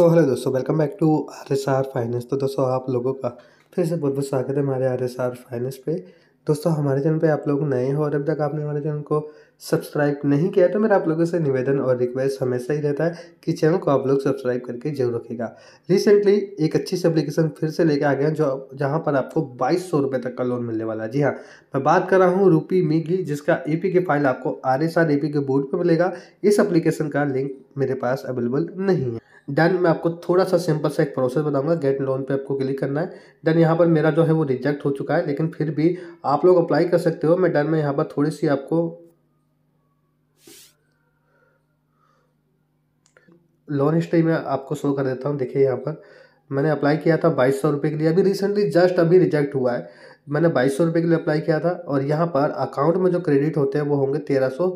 सो hello दोस्तों welcome back to R S R finance तो दोस्तों आप लोगों का फिर से बहुत बहुत स्वागत है हमारे आर एस आर फाइनेंस पे दोस्तों हमारे चैनल पे आप लोग नए हो और अब तक आपने हमारे चैनल को सब्सक्राइब नहीं किया तो मेरा आप लोगों से निवेदन और रिक्वेस्ट हमेशा ही रहता है कि चैनल को आप लोग सब्सक्राइब करके जरूर रखेगा रिसेंटली एक अच्छी सी एप्लीकेशन फिर से लेके आ गया जो जहाँ पर आपको बाईस सौ रुपये तक का लोन मिलने वाला है जी हाँ मैं बात कर रहा हूँ रूपी मी की जिसका ए के फाइल आपको आर एस आर के बोर्ड पर मिलेगा इस एप्लीकेशन का लिंक मेरे पास अवेलेबल नहीं है देन मैं आपको थोड़ा सा सिंपल सा एक प्रोसेस बताऊंगा गेट लोन पे आपको क्लिक करना है देन यहाँ पर मेरा जो है वो रिजेक्ट हो चुका है लेकिन फिर भी आप लोग अप्लाई कर सकते हो मैं डन में यहाँ पर थोड़ी सी आपको लोन हिस्ट्री में आपको शो कर देता हूँ देखिए यहाँ पर मैंने अप्लाई किया था बाईस सौ रुपये के लिए अभी रिसेंटली जस्ट अभी रिजेक्ट हुआ है मैंने बाईस सौ रुपये के लिए अप्लाई किया था और यहाँ पर अकाउंट में जो क्रेडिट होते हैं वो होंगे तेरह सौ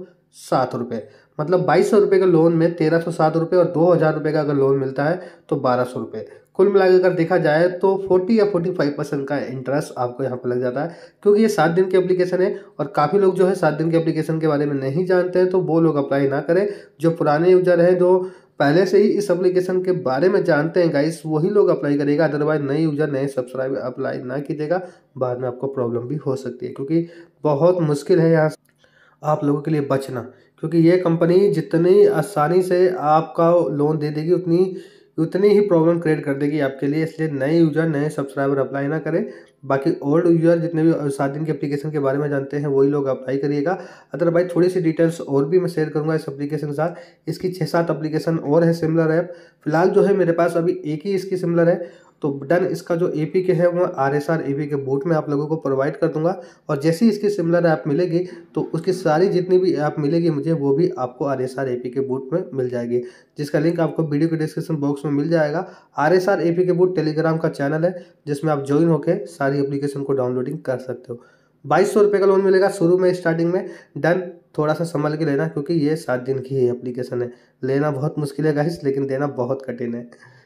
सात रुपये मतलब बाईस सौ रुपये के लोन में तेरह सौ सात रुपये और दो हज़ार रुपये का अगर लोन मिलता है तो बारह सौ रुपये कुल मिला अगर देखा जाए तो फोर्टी या फोर्टी फाइव परसेंट का इंटरेस्ट आपको यहाँ पर लग जाता है क्योंकि ये सात दिन की एप्लीकेशन है और काफ़ी लोग जो है सात दिन के एप्लीकेशन के बारे में नहीं जानते हैं तो वो लोग अप्लाई ना करें जो पुराने यूजर हैं जो पहले से ही इस एप्लीकेशन के बारे में जानते हैं गाइस वही लोग अप्लाई करेगा अदरवाइज नए यूजर नए सब्सक्राइबर अप्लाई ना कीजिएगा बाद में आपको प्रॉब्लम भी हो सकती है क्योंकि बहुत मुश्किल है यहाँ आप लोगों के लिए बचना क्योंकि ये कंपनी जितनी आसानी से आपका लोन दे देगी उतनी उतनी ही प्रॉब्लम क्रिएट कर देगी आपके लिए इसलिए नए यूज़र नए सब्सक्राइबर अप्लाई ना करें बाकी ओल्ड यूज़र जितने भी दिन के एप्लीकेशन के बारे में जानते हैं वही लोग अप्लाई करिएगा अदरवाइज थोड़ी सी डिटेल्स और भी मैं शेयर करूंगा इस एप्लीकेशन के साथ इसकी छः सात अप्लीकेशन और है सिमिलर ऐप फिलहाल जो है मेरे पास अभी एक ही इसकी सिमिलर है तो डन इसका जो ए के है वह आर एस के बूट में आप लोगों को प्रोवाइड कर दूंगा और जैसे ही इसकी सिमिलर ऐप मिलेगी तो उसकी सारी जितनी भी ऐप मिलेगी मुझे वो भी आपको आर एस के बूट में मिल जाएगी जिसका लिंक आपको वीडियो के डिस्क्रिप्शन बॉक्स में मिल जाएगा आर एस के बूट टेलीग्राम का चैनल है जिसमें आप ज्वाइन होकर सारी एप्लीकेशन को डाउनलोडिंग कर सकते हो बाईस सौ रुपये का लोन मिलेगा शुरू में स्टार्टिंग में डन थोड़ा सा संभल के लेना क्योंकि ये सात दिन की ही एप्लीकेशन है लेना बहुत मुश्किल है गाइस लेकिन देना बहुत कठिन है